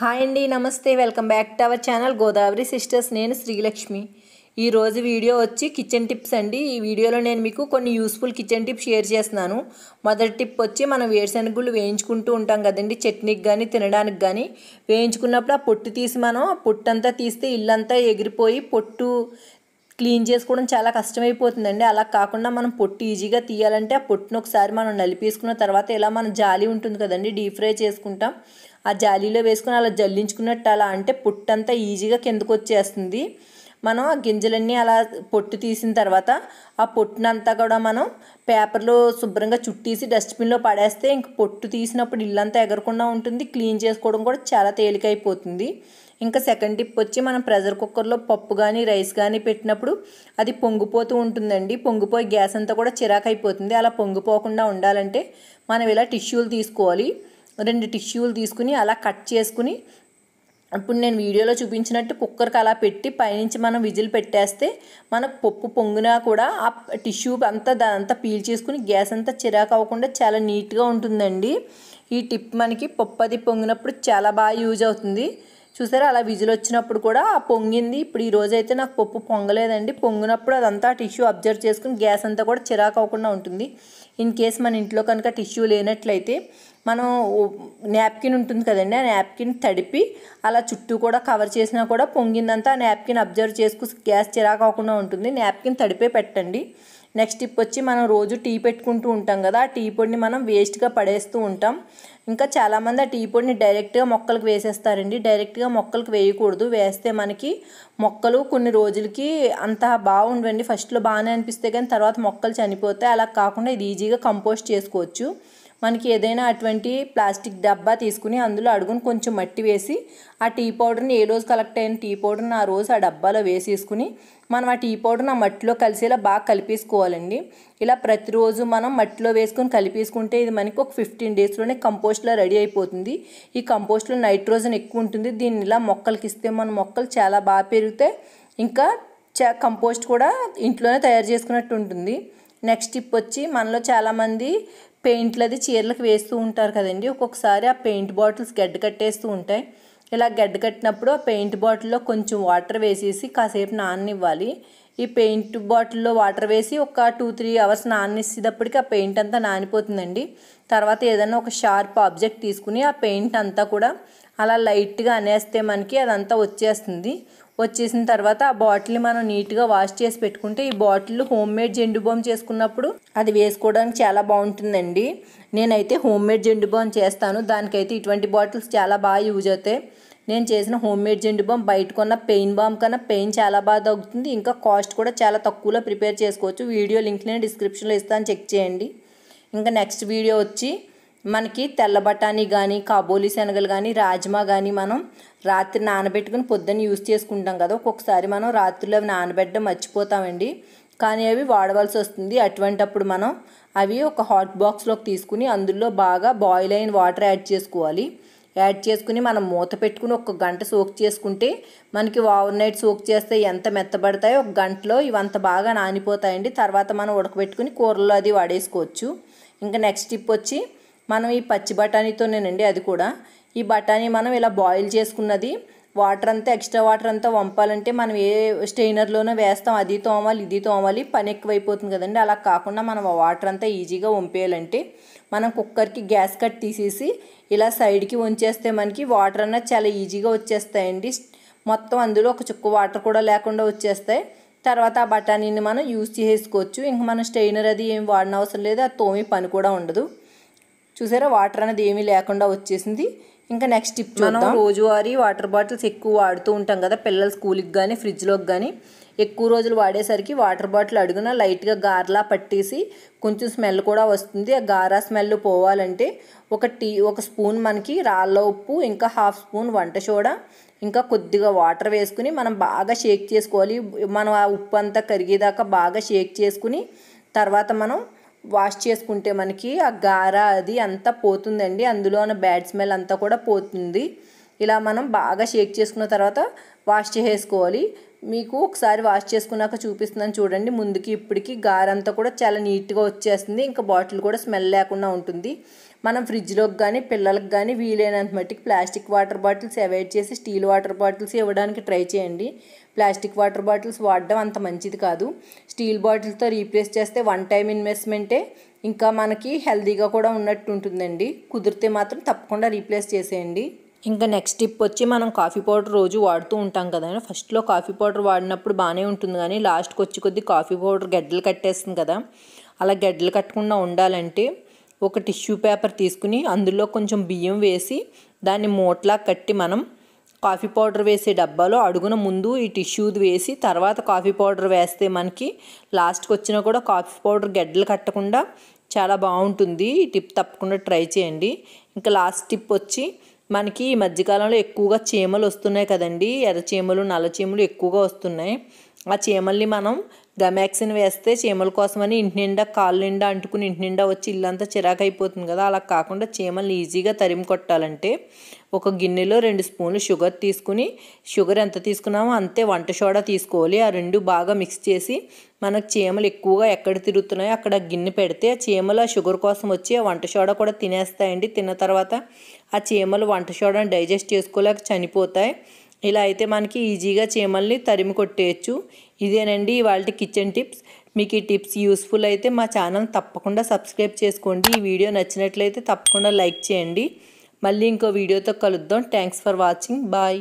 hi అండి నమస్తే welcome back to our channel Godavari sisters నేను శ్రీలక్ష్మి ఈరోజు వీడియో వచ్చి కిచెన్ టిప్స్ అండి ఈ వీడియోలో నేను మీకు కొన్ని యూస్ఫుల్ కిచెన్ టిప్స్ షేర్ చేస్తున్నాను మొదటి టిప్ వచ్చి మనం వేరుశనగుళ్ళు వేయించుకుంటూ ఉంటాం కదండి చట్నీకి కానీ తినడానికి కానీ వేయించుకున్నప్పుడు ఆ పొట్టు తీసి మనం పొట్టంతా తీస్తే ఇల్లంతా ఎగిరిపోయి పొట్టు క్లీన్ చేసుకోవడం చాలా కష్టమైపోతుందండి అలా కాకుండా మనం పొట్టు ఈజీగా తీయాలంటే ఆ పొట్టును ఒకసారి మనం నలిపేసుకున్న తర్వాత ఇలా మనం జాలి ఉంటుంది కదండి డీప్ ఫ్రై చేసుకుంటాం ఆ జాలీలో వేసుకుని అలా జల్లించుకున్నట్టు అలా అంటే పుట్టంతా ఈజీగా కిందకు వచ్చేస్తుంది మనం ఆ గింజలన్నీ అలా పొట్టు తీసిన తర్వాత ఆ పొట్టునంతా కూడా మనం పేపర్లో శుభ్రంగా చుట్టేసి డస్ట్బిన్లో పడేస్తే ఇంక పొట్టు తీసినప్పుడు ఇల్లంతా ఎగరకుండా ఉంటుంది క్లీన్ చేసుకోవడం కూడా చాలా తేలికైపోతుంది ఇంకా సెకండ్ టిప్ వచ్చి మనం ప్రెషర్ కుక్కర్లో పప్పు కానీ రైస్ కానీ పెట్టినప్పుడు అది పొంగిపోతూ ఉంటుందండి పొంగిపోయి గ్యాస్ అంతా కూడా చిరాకు అయిపోతుంది అలా పొంగిపోకుండా ఉండాలంటే మనం ఇలా టిష్యూలు తీసుకోవాలి రెండు టిష్యూలు తీసుకుని అలా కట్ చేసుకుని ఇప్పుడు నేను వీడియోలో చూపించినట్టు కుక్కర్కి అలా పెట్టి పైనుంచి మనం విజిల్ పెట్టేస్తే మనకు పప్పు పొంగినా కూడా ఆ టిష్యూ అంతా అంతా పీల్ చేసుకుని గ్యాస్ అంతా చిరాకు అవ్వకుండా చాలా నీట్గా ఉంటుందండి ఈ టిప్ మనకి పప్పు అది పొంగినప్పుడు చాలా బాగా యూజ్ అవుతుంది చూసారా అలా విజిల్ వచ్చినప్పుడు కూడా ఆ పొంగింది ఇప్పుడు ఈ రోజు అయితే నాకు పప్పు పొంగలేదండి పొంగినప్పుడు అదంతా టిష్యూ అబ్జర్వ్ చేసుకుని గ్యాస్ అంతా కూడా చిరాకు అవ్వకుండా ఉంటుంది ఇన్ కేస్ మన ఇంట్లో కనుక టిష్యూ లేనట్లయితే మనం నాప్కిన్ ఉంటుంది కదండి ఆ నాప్కిన్ తడిపి అలా చుట్టూ కూడా కవర్ చేసినా కూడా పొంగిందంతా ఆ నాప్కిన్ అబ్జర్వ్ చేసుకు గ్యాస్ చిరాకు ఉంటుంది నాప్కిన్ తడిపే పెట్టండి నెక్స్ట్ టిప్ వచ్చి మనం రోజు టీ పెట్టుకుంటూ ఉంటాం కదా ఆ టీ పొడిని మనం వేస్ట్గా పడేస్తూ ఉంటాం ఇంకా చాలామంది ఆ టీ పొడిని డైరెక్ట్గా మొక్కలకు వేసేస్తారండి డైరెక్ట్గా మొక్కలకు వేయకూడదు వేస్తే మనకి మొక్కలు కొన్ని రోజులకి అంత బాగుండండి ఫస్ట్లో బాగానే అనిపిస్తే కానీ తర్వాత మొక్కలు చనిపోతే అలా కాకుండా ఇది ఈజీగా కంపోస్ట్ చేసుకోవచ్చు మనకి ఏదైనా అటువంటి ప్లాస్టిక్ డబ్బా తీసుకుని అందులో అడుగును కొంచెం మట్టి వేసి ఆ టీ పౌడర్ని ఏ రోజు కలెక్ట్ అయిన టీ పౌడర్ని ఆ రోజు ఆ డబ్బాలో వేసేసుకుని మనం ఆ టీ పౌడర్ని ఆ మట్టిలో కలిసేలా బాగా కలిపేసుకోవాలండి ఇలా ప్రతిరోజు మనం మట్టిలో వేసుకొని కలిపేసుకుంటే ఇది మనకి ఒక ఫిఫ్టీన్ డేస్లోనే కంపోస్ట్లో రెడీ అయిపోతుంది ఈ కంపోస్ట్లో నైట్రోజన్ ఎక్కువ ఉంటుంది దీన్ని ఇలా మొక్కలకి ఇస్తే మన మొక్కలు చాలా బాగా పెరుగుతాయి ఇంకా కంపోస్ట్ కూడా ఇంట్లోనే తయారు చేసుకున్నట్టు ఉంటుంది నెక్స్ట్ టిప్ వచ్చి మనలో చాలామంది పెయింట్లు అది చీరలకు వేస్తూ ఉంటారు కదండి ఒక్కొక్కసారి ఆ పెయింట్ బాటిల్స్ గడ్డ కట్టేస్తూ ఉంటాయి ఇలా గడ్డ కట్టినప్పుడు ఆ పెయింట్ బాటిల్లో కొంచెం వాటర్ వేసేసి కాసేపు నాననివ్వాలి ఈ పెయింట్ బాటిల్లో వాటర్ వేసి ఒక టూ త్రీ అవర్స్ నానేసేటప్పటికి ఆ పెయింట్ అంతా నానిపోతుందండి తర్వాత ఏదైనా ఒక షార్ప్ ఆబ్జెక్ట్ తీసుకుని ఆ పెయింట్ అంతా కూడా అలా లైట్గా అనేస్తే మనకి అదంతా వచ్చేస్తుంది వచ్చేసిన తర్వాత ఆ బాటిల్ మనం నీట్గా వాష్ చేసి పెట్టుకుంటే ఈ bottle home made Zandu balm చేసుకున్నప్పుడు అది వేసుకోవడానికి చాలా బాగుంటుందండి నేనైతే హోమ్ మేడ్ జెండు బామ్ చేస్తాను దానికైతే ఇటువంటి బాటిల్స్ చాలా బాగా యూజ్ అవుతాయి నేను చేసిన హోమ్ మేడ్ జెండు బామ్ బయట కొన్న పెయిన్ బామ్ కన్నా పెయిన్ చాలా బాగా తగ్గుతుంది ఇంకా కాస్ట్ కూడా చాలా తక్కువలో ప్రిపేర్ చేసుకోవచ్చు వీడియో లింక్ నేను డిస్క్రిప్షన్లో ఇస్తాను చెక్ చేయండి ఇంకా నెక్స్ట్ వీడియో వచ్చి మనకి తెల్ల బఠానీ కానీ కాబోలి శనగలు కానీ రాజ్మా కానీ మనం రాత్రి నానబెట్టుకుని పొద్దున్న యూజ్ చేసుకుంటాం కదా ఒక్కొక్కసారి మనం రాత్రిలో అవి నానబెట్టడం మర్చిపోతామండి కానీ అవి వాడవలసి వస్తుంది అటువంటప్పుడు మనం అవి ఒక హాట్ బాక్స్లోకి తీసుకుని అందులో బాగా బాయిల్ అయిన వాటర్ యాడ్ చేసుకోవాలి యాడ్ చేసుకుని మనం మూత పెట్టుకుని ఒక గంట సోక్ చేసుకుంటే మనకి ఓవర్ నైట్ సోక్ చేస్తే ఎంత మెత్తబడతాయో ఒక గంటలో ఇవంత బాగా నానిపోతాయండి తర్వాత మనం ఉడకబెట్టుకుని కూరలో అది వాడేసుకోవచ్చు ఇంకా నెక్స్ట్ టిప్ వచ్చి మనం ఈ పచ్చి బఠానీతోనేనండి అది కూడా ఈ బఠానీ మనం ఇలా బాయిల్ చేసుకున్నది వాటర్ అంతా ఎక్స్ట్రా వాటర్ అంతా వంపాలంటే మనం ఏ స్టెయినర్లోనో వేస్తాం అది తోమాలి ఇది తోమాలి పని ఎక్కువైపోతుంది కదండి అలా కాకుండా మనం వాటర్ అంతా ఈజీగా వంపేయాలంటే మనం కుక్కర్కి గ్యాస్ కట్ తీసేసి ఇలా సైడ్కి ఉంచేస్తే మనకి వాటర్ అన్నది చాలా ఈజీగా వచ్చేస్తాయండి మొత్తం అందులో ఒక చుక్క వాటర్ కూడా లేకుండా వచ్చేస్తాయి తర్వాత ఆ బఠానీని మనం యూజ్ చేసుకోవచ్చు ఇంక మనం స్టెయినర్ అది ఏం వాడిన అవసరం లేదు ఆ తోమి పని కూడా ఉండదు చూసారా వాటర్ అనేది ఏమీ లేకుండా వచ్చేసింది ఇంకా నెక్స్ట్ టిప్ మనం రోజువారీ వాటర్ బాటిల్స్ ఎక్కువ వాడుతూ ఉంటాం కదా పిల్లల స్కూల్కి కానీ ఫ్రిడ్జ్లోకి కానీ ఎక్కువ రోజులు వాడేసరికి వాటర్ బాటిల్ అడుగున లైట్గా గార్లా పట్టేసి కొంచెం స్మెల్ కూడా వస్తుంది ఆ గారా స్మెల్ పోవాలంటే ఒక టీ ఒక స్పూన్ మనకి రాళ్ళ ఉప్పు ఇంకా హాఫ్ స్పూన్ వంట సోడా ఇంకా కొద్దిగా వాటర్ వేసుకుని మనం బాగా షేక్ చేసుకోవాలి మనం ఆ ఉప్పు అంతా కరిగేదాకా బాగా షేక్ చేసుకుని తర్వాత మనం వాష్ చేసుకుంటే మనకి ఆ గార అది అంతా పోతుందండి అందులో ఉన్న బ్యాడ్ స్మెల్ అంతా కూడా పోతుంది ఇలా మనం బాగా షేక్ చేసుకున్న తర్వాత వాష్ చేసేసుకోవాలి మీకు ఒకసారి వాష్ చేసుకున్నాక చూపిస్తున్నాను చూడండి ముందుకి ఇప్పటికి గారంతా కూడా చాలా నీట్గా వచ్చేస్తుంది ఇంకా బాటిల్ కూడా స్మెల్ లేకుండా ఉంటుంది మనం ఫ్రిడ్జ్లోకి కానీ పిల్లలకు కానీ వీలైనంత మట్టికి ప్లాస్టిక్ వాటర్ బాటిల్స్ అవాయిడ్ చేసి స్టీల్ వాటర్ బాటిల్స్ ఇవ్వడానికి ట్రై చేయండి ప్లాస్టిక్ వాటర్ బాటిల్స్ వాడడం అంత మంచిది కాదు స్టీల్ బాటిల్తో రీప్లేస్ చేస్తే వన్ టైం ఇన్వెస్ట్మెంటే ఇంకా మనకి హెల్దీగా కూడా ఉన్నట్టు ఉంటుందండి కుదిరితే మాత్రం తప్పకుండా రీప్లేస్ చేసేయండి ఇంకా నెక్స్ట్ టిప్ వచ్చి మనం కాఫీ పౌడర్ రోజు వాడుతూ ఉంటాం కదా ఫస్ట్లో కాఫీ పౌడర్ వాడినప్పుడు బాగానే ఉంటుంది కానీ లాస్ట్కి వచ్చి కొద్ది కాఫీ పౌడర్ గడ్డలు కట్టేస్తుంది కదా అలా గడ్డలు కట్టకుండా ఉండాలంటే ఒక టిష్యూ పేపర్ తీసుకుని అందులో కొంచెం బియ్యం వేసి దాన్ని మూటలా కట్టి మనం కాఫీ పౌడర్ వేసే డబ్బాలో అడుగున ముందు ఈ టిష్యూది వేసి తర్వాత కాఫీ పౌడర్ వేస్తే మనకి లాస్ట్కి వచ్చినా కూడా కాఫీ పౌడర్ గడ్డలు కట్టకుండా చాలా బాగుంటుంది ఈ టిప్ తప్పకుండా ట్రై చేయండి ఇంకా లాస్ట్ టిప్ వచ్చి మనకి ఈ మధ్యకాలంలో ఎక్కువగా చీమలు వస్తున్నాయి కదండి ఎర్ర చీమలు నల్ల చీమలు ఎక్కువగా వస్తున్నాయి ఆ చీమల్ని మనం గమాక్సిన్ వేస్తే చీమల కోసమని ఇంటి నిండా కాళ్ళు నిండా అంటుకుని ఇంటి నిండా వచ్చి ఇల్లంతా చిరాకు అయిపోతుంది కదా అలా కాకుండా చీమల్ని ఈజీగా తరిమి కొట్టాలంటే ఒక గిన్నెలో రెండు స్పూన్లు షుగర్ తీసుకుని షుగర్ ఎంత తీసుకున్నామో అంతే వంట సోడా తీసుకోవాలి ఆ రెండు బాగా మిక్స్ చేసి మనకు చీమలు ఎక్కువగా ఎక్కడ తిరుగుతున్నాయో అక్కడ గిన్నె పెడితే ఆ చీమలు ఆ షుగర్ కోసం వచ్చి ఆ వంట సోడా కూడా తినేస్తాయండి తిన్న తర్వాత ఆ చీమలు వంట సోడాని డైజెస్ట్ చేసుకోలేక చనిపోతాయి ఇలా అయితే మనకి ఈజీగా చీమల్ని తరిమి కొట్టేయచ్చు ఇదేనండి ఇవాళ కిచెన్ టిప్స్ మీకు ఈ టిప్స్ యూస్ఫుల్ అయితే మా ఛానల్ తప్పకుండా సబ్స్క్రైబ్ చేసుకోండి ఈ వీడియో నచ్చినట్లయితే తప్పకుండా లైక్ చేయండి మళ్ళీ ఇంకో వీడియోతో కలుద్దాం థ్యాంక్స్ ఫర్ వాచింగ్ బాయ్